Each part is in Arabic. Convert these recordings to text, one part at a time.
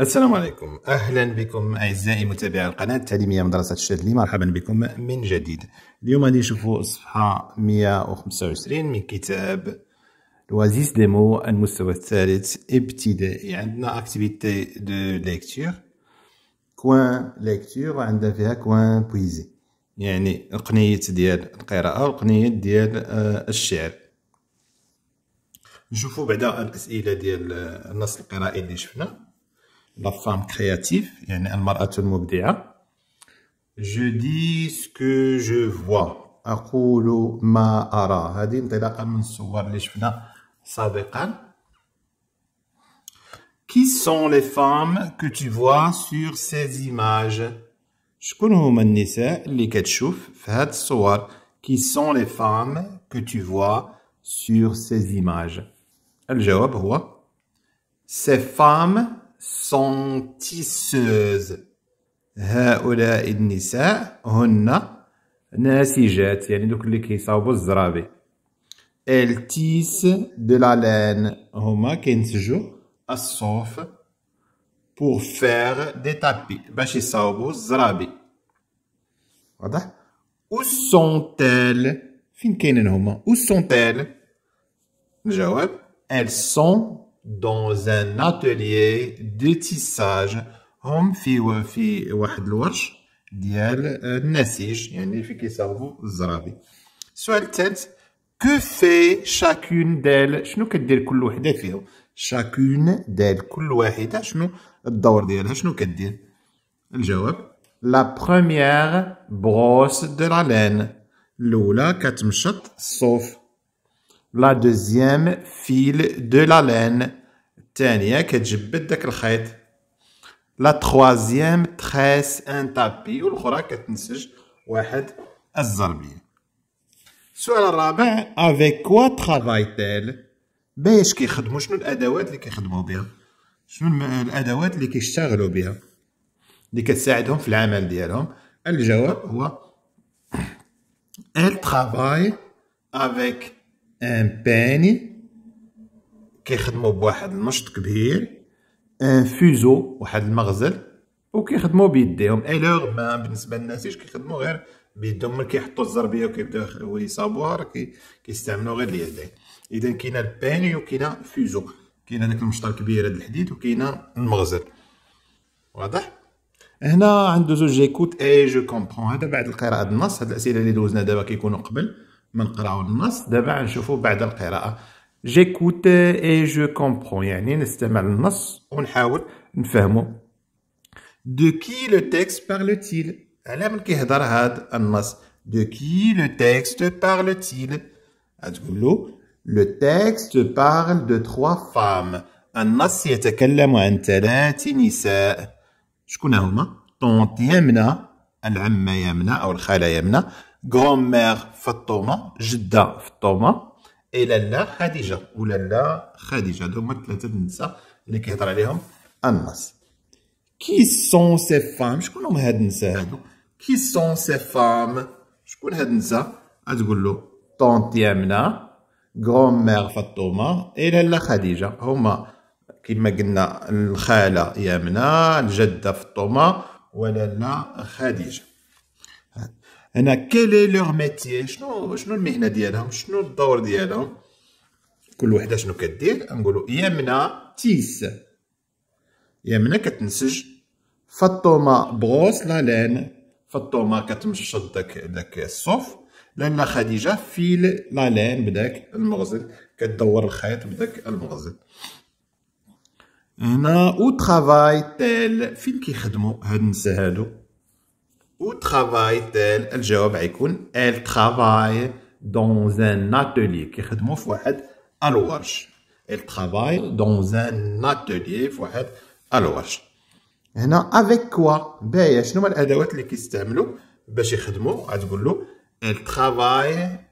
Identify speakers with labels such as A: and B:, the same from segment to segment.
A: السلام عليكم اهلا بكم اعزائي متابعي القناه التعليميه مدرسه الشاذلي مرحبا بكم من جديد اليوم غادي نشوفوا صفحه 125 من كتاب لوازيس ديمو المستوى الثالث ابتدائي عندنا اكتيفيتي دو ليكتور كوان ليكتور عندنا فيها كوان بويزي يعني القنيه ديال القراءه والقنيه ديال آه، الشعر نشوفوا بعدا الاسئله ديال آه، النص القرائي اللي شفنا la femme créative, je dis ce que je vois. أقول ما أرى هذه انطلاقا من الصور اللي شفنا سابقا Qui sont les femmes que tu vois sur ces images شكون هما النساء اللي كتشوف في هاد الصور Qui sont les femmes que tu vois sur ces images الجواب هو Ces femmes sont tisseuses olà, la femmes, elles, nasijat, de Elles tissent de la laine, qu'elles jouent, à pour faire des tapis, Où sont-elles? Fin qu'elles Où sont-elles? Elles sont dans un atelier de tissage هم في في واحد الورش ديال النسيج يعني في كيصاوبوا الزرابي السؤال الثالث كو في شاكون ديل شنو كدير كل وحده فيهم شاكون ديل كل واحده شنو الدور ديالها شنو كدير الجواب لا بروميير بروس دو لا لين الاولى كتمشط الصوف La deuxième file de la laine. الثانية كتجبد de الخيط. La troisième tresse un tapis والأخرى un واحد الزربية. السؤال الرابع avec quoi travaille-t-elle باش كيخدموا شنو الادوات اللي كيخدموا بها شنو الادوات اللي كيشتغلوا بها اللي كتساعدهم La elle travaille avec ان باني كيخدموا بواحد النشط كبير ان فوزو واحد المغزل وكيخدموا بيديهم الوغ ما بالنسبه للناس كيخدموا غير بيدهم ملي كيحطوا الزربيه وكيبداو يصابوها راه كيستعملوا غير اليدين اذا كاينه الباني وكاينه فوزو كاينه داك المشطه الكبيره ديال الحديد وكاينه المغزل واضح هنا عنده زوج جيكوت اي جو كومبرون هذا بعد القراءه النص هاد الاسئله اللي دوزنا دابا كيكونوا قبل منقراو النص دابا غنشوفو بعد القراءه جيكوت اي جو كومبرون يعني نستمع للنص ونحاول نفهمو دو كي لو تيكست بارلو-تيل على من كيهضر هاد النص دو كي لو تيكست بارلو-تيل غتقولو لو تيكست بارل دو تخوا فام النص يتكلم عن ثلاث نساء شكون هما طونط يمنى العمه يمنى او الخاله يمنى غرومير فطومه جده فطومه اي لالا خديجه لالا خديجه هادو هما الثلاثه النساء اللي كيهضر عليهم النص كي سون سي فام شكون هما هاد النساء هادو كي سون سي فام شكون هاد النساء غتقول له طونت يمنى غرومير فاطمة اي لالا خديجه هما كما قلنا الخاله يامنة الجده فاطمة ولالا خديجه هنا كيلي لور ميتي شنو شنو المهنه ديالهم شنو الدور ديالهم كل وحده شنو كدير نقولوا يمنا تيس يمنا كتنسج فطوما بغوص لا لين فطوما كتمشط داك داك الصوف لان خديجه فيل لا لين بداك المغزل كدور الخيط بداك المغزل هنا او ترافاي تيل فين كيخدموا هاد النساء هادو travaille-t-elle elle travaille dans un atelier كيخدموا elle travaille dans un atelier avec quoi elle travaille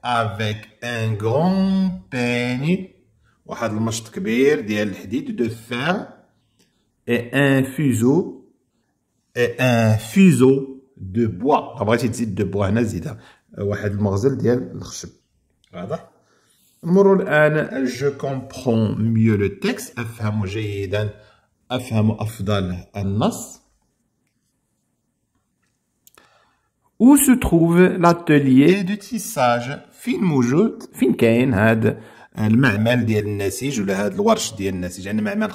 A: avec un grand de fer et un fuseau et un fuseau دو بوا بغيتي تزيد دو بوا هنا زيدها آه، واحد المغزل ديال الخشب واضح نمر الان جو كومبرون ميو لو تكست افهم جيدا افهم افضل النص Où se trouve l'atelier de tissage فين موجود فين كاين هذا المعمل ديال النسيج ولا هذا الورش ديال النسيج يعني معمل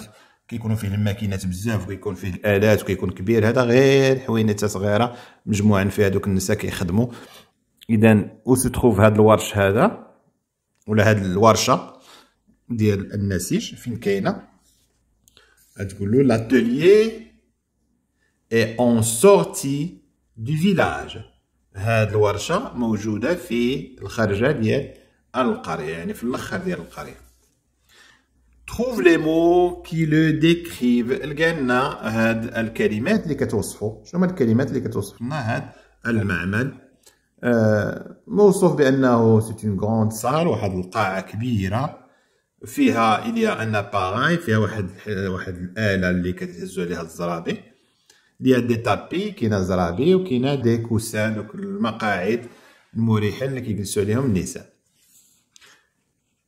A: كيكونوا فيه الماكينات بزاف وكيكون فيه الالات وكيكون كبير هذا غير حوينيته صغيره مجموعة في هذوك النساء كيخدموا اذا او تروف هذا الورش هذا ولا هذه الورشه ديال النسيج فين كاينه غتقول له لاتيليي اي اون سورتي دو فيلاج هذه الورشه موجوده في الخرجه ديال القريه يعني في الاخر ديال القريه تخوف لي مو كي لو ديكريف لقالنا هاد الكلمات اللي كتوصفو شنو هما الكلمات اللي كتوصف لنا هاد المعمل آه موصوف بانه سيت اون غروند سال واحد القاعه كبيره فيها اليا ان اباراي فيها واحد واحد الاله اللي كتهزو عليها الزرابي ديال دي تابي كاين زرابي وكاين دي كوسان دوك المقاعد المريحه اللي كيجلسوا عليهم النساء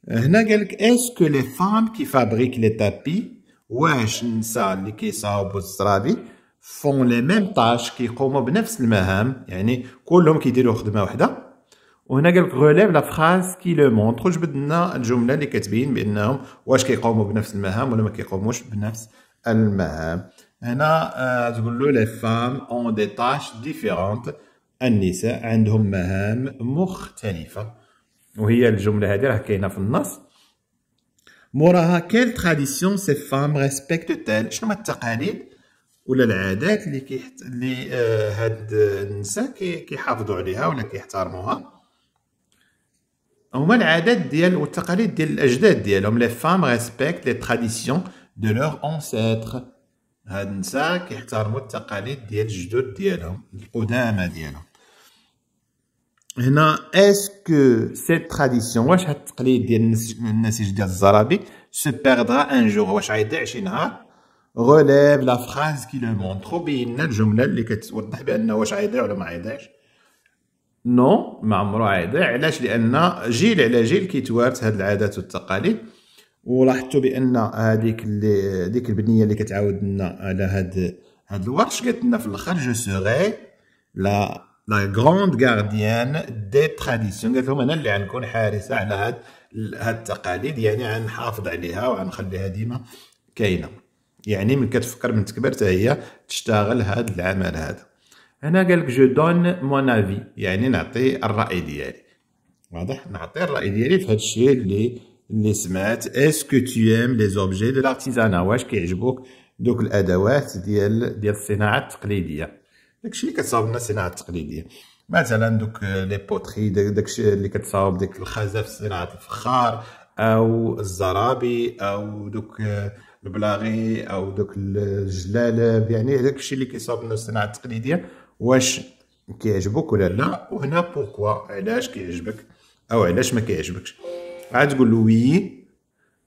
A: هنا قال لك اسكو لي فام كي فابريك لي تابي واش النساء اللي كيصاوبوا الزرابي فون لي ميم طاش كيقوموا بنفس المهام يعني كلهم كيديروا خدمه واحده وهنا قال لك غوليف لا فراز كي لو مونتر وجبد لنا الجمله اللي كتبين بانهم واش كيقوموا بنفس المهام ولا ما كيقوموش بنفس المهام هنا تقول له لي فام اون دي تاش ديفيرونت النساء عندهم مهام مختلفه وهي الجمله هذه راه كاينه في النص موراها كيل تراديسيون سي فام ريسبكت تال شنو هما التقاليد ولا العادات اللي حت... اللي آه هاد النساء كيحافظوا عليها ولا كيحترموها هما العادات ديال والتقاليد ديال الاجداد ديالهم لي فام ريسبكت لي تراديسيون دو لور انسيتر هاد النساء كيحترموا التقاليد ديال الجدود ديالهم القدامى ديالهم هنا اسكو سيت تراديسيون واش هاد التقليد ديال النسيج ديال الزرابي سو بيردرا ان جور واش غيضيع شي نهار غوليف لا فراز كي لو مونترو بينا الجمله اللي كتوضح بان واش غيضيع ولا ما غيضيعش نو ما عمرو غيضيع علاش لان جيل على جيل كيتوارث هاد العادات والتقاليد ولاحظتوا بان هذيك اللي ديك البنيه اللي كتعاود لنا على هاد هاد الورش قالت لنا في الاخر جو سوغي لا لا غروند غارديان دي تراديسيون قالت لهم انا اللي غنكون حارسه على هاد هاد التقاليد يعني غنحافظ عليها وغنخليها ديما كاينه يعني من كتفكر من تكبر حتى هي تشتغل هاد العمل هذا هنا قال لك جو دون مون افي يعني نعطي الراي ديالي واضح نعطي الراي ديالي في هاد الشيء اللي اللي سمعت اسكو تو ام لي زوبجي دو لارتيزانا واش كيعجبوك دوك الادوات ديال ديال الصناعه التقليديه داكشي اللي كتصاوب الناس الصناعه التقليديه مثلا دوك آه، لي بوتري داكشي اللي كتصاوب ديك الخزف صناعه الفخار او الزرابي او دوك آه، البلاغي او دوك الجلالب يعني داكشي اللي كيصاوب الناس الصناعه التقليديه واش كيعجبك ولا لا وهنا بوكوا علاش كيعجبك او علاش ما كيعجبكش عاد تقول له وي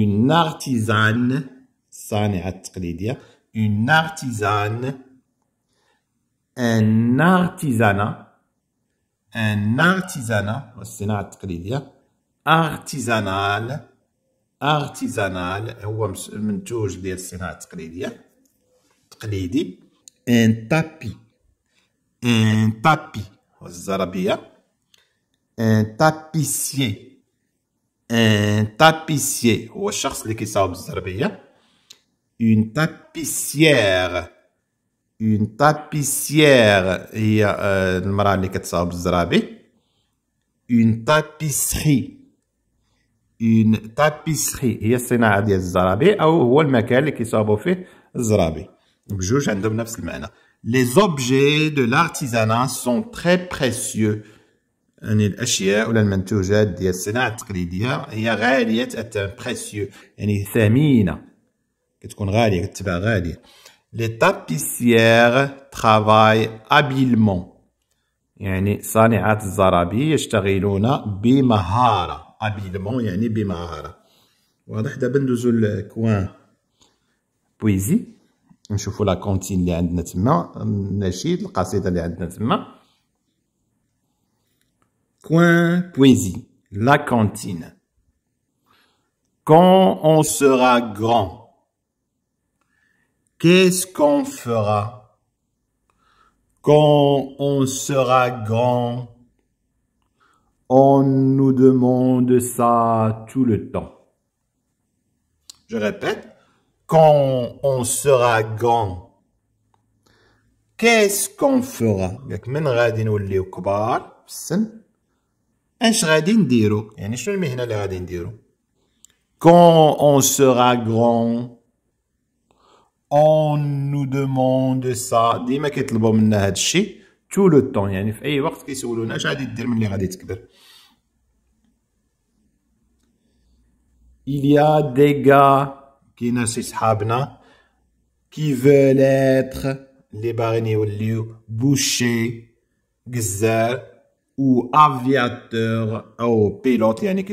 A: une artisane صانعة تقليدية une artisane un artisanat un artisanat الصناعة التقليدية artisanal artisanal هو منتوج ديال الصناعة التقليدية تقليدي ان تابي ان تابي الزربية ان تابيسيي un tapissier هو الشخص اللي كيصاوب الزربيه une tapissière une tapissière هي المراه اللي كتصاوب الزرابي une tapisserie une tapisserie هي الصناعه ديال الزرابي او هو المكان اللي كيصاوبوا فيه الزرابي بجوج عندهم نفس المعنى les objets de l'artisanat sont très précieux يعني الاشياء ولا المنتوجات ديال الصناعه التقليديه هي غاليه التان بريسيو يعني ثمينه كتكون غاليه كتباع غاليه لي تابيسيير ترافاي ابيلمون يعني صانعات الزرابي يشتغلون بمهاره ابيلمون يعني بمهاره واضح دابا ندوزو لكوان بويزي نشوفو لا كونتين اللي عندنا تما النشيد القصيده اللي عندنا تما Coin poésie, la cantine. Quand on sera grand, qu'est-ce qu'on fera Quand on sera grand, on nous demande ça tout le temps. Je répète, quand on sera grand, qu'est-ce qu'on fera اش غادي نديرو يعني شنو المهنه اللي غادي نديرو كون اون سورا غران اون نو دوموند سا ديما كيطلبوا منا هذا الشيء تو لو طون يعني في اي وقت كيسولونا اش غادي دير ملي غادي تكبر il y a des gars كاين شي صحابنا كي veulent être اللي باغين يوليو بوشي قزار ou aviateur ou pilote يعني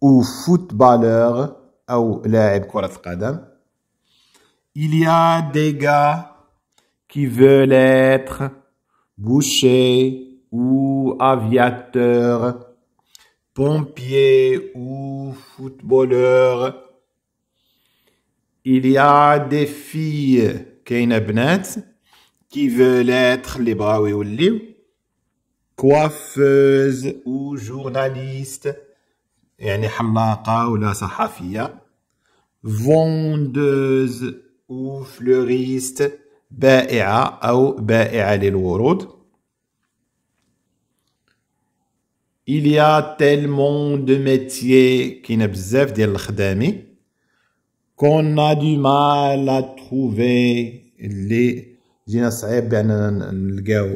A: ou footballeur ou Il y a des gars qui veulent être boucher ou aviateur, pompier ou footballeur. Il y a des filles qui qui veulent être libres et ou coiffeuses ou journalistes, يعني vendeuse ou fleuriste, à Il y a tellement de métiers qui ديال qu'on a du mal à trouver les جينا صعيب بان نلقاو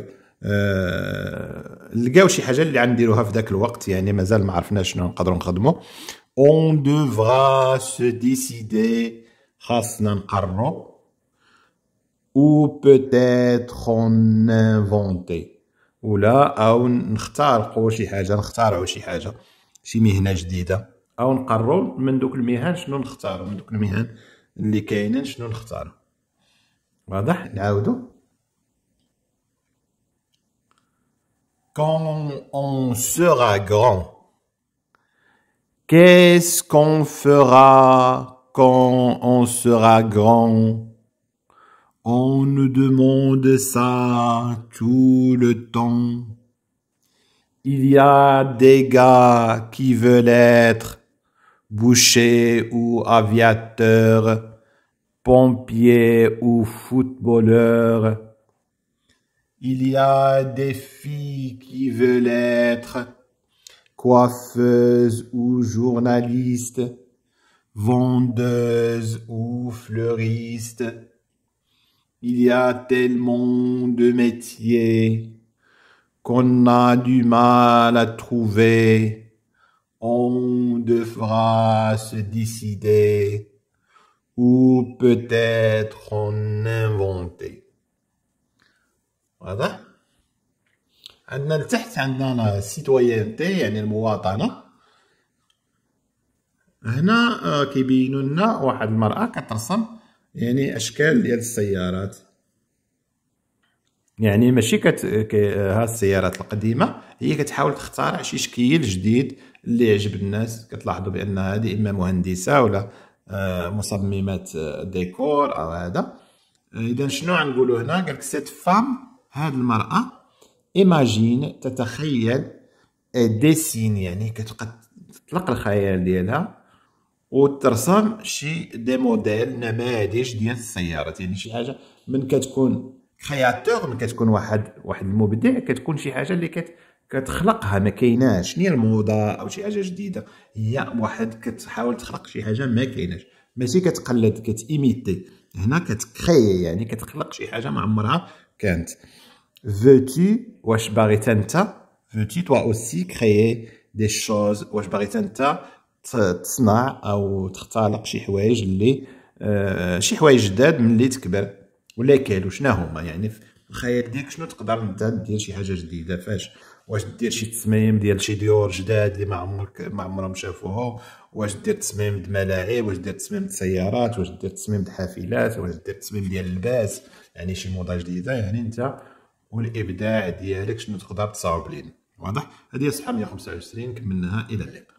A: آه، نلقاو شي حاجه اللي غنديروها في ذاك الوقت يعني مازال ما عرفناش شنو نقدروا نخدموا اون دوفرا سو ديسيدي خاصنا نقرروا او بوتيت اون انفونتي ولا او نخترقوا شي حاجه نخترعوا شي حاجه شي مهنه جديده او نقرروا من دوك المهن شنو نختاروا من دوك المهن اللي كاينين شنو نختاروا Quand on sera grand, qu'est-ce qu'on fera quand on sera grand On nous demande ça tout le temps. Il y a des gars qui veulent être bouchers ou aviateurs pompier ou footballeur. Il y a des filles qui veulent être coiffeuses ou journalistes, vendeuses ou fleuristes. Il y a tellement de métiers qu'on a du mal à trouver. On devra se décider. ou peut-être en inventer واضح عندنا لتحت عندنا سيتويانتي يعني المواطنه هنا آه، كيبينوا لنا واحد المراه كترسم يعني اشكال ديال السيارات يعني ماشي كت آه، هاد السيارات القديمه هي كتحاول تخترع شي شكل جديد اللي يعجب الناس كتلاحظوا بان هذه اما مهندسه ولا آه، مصممات آه، ديكور او هذا آه، اذا شنو غنقولوا هنا قال لك سيت فام هذه المراه ايماجين تتخيل ديسين يعني كتبقى تطلق الخيال ديالها وترسم شي دي موديل نماذج ديال السيارات يعني شي حاجه من كتكون كرياتور من كتكون واحد واحد المبدع كتكون شي حاجه اللي كت كتخلقها ما كايناش شنو الموضه او شي حاجه جديده هي واحد كتحاول تخلق شي حاجه ما كايناش ماشي كتقلد كتيميتي هنا كتكري يعني كتخلق شي حاجه ما عمرها كانت فوتي واش باغي انت فوتي توا اوسي كري دي شوز واش باغي انت تصنع او تختلق شي حوايج اللي آه شي حوايج جداد ملي تكبر ولا كالو شنو هما يعني في الخيال ديالك شنو تقدر انت دير شي حاجه جديده فاش واش دير شي تصميم ديال شي ديور جداد اللي ما عمرك ما عمرهم شافوهم واش دير تصميم د ملاعب واش دير تصميم د سيارات واش دير تصميم د حافلات واش دير تصميم ديال اللباس يعني شي موضه جديده يعني انت والابداع ديالك شنو تقدر تصاوب لينا واضح هذه صفحه 125 كملناها الى اللقاء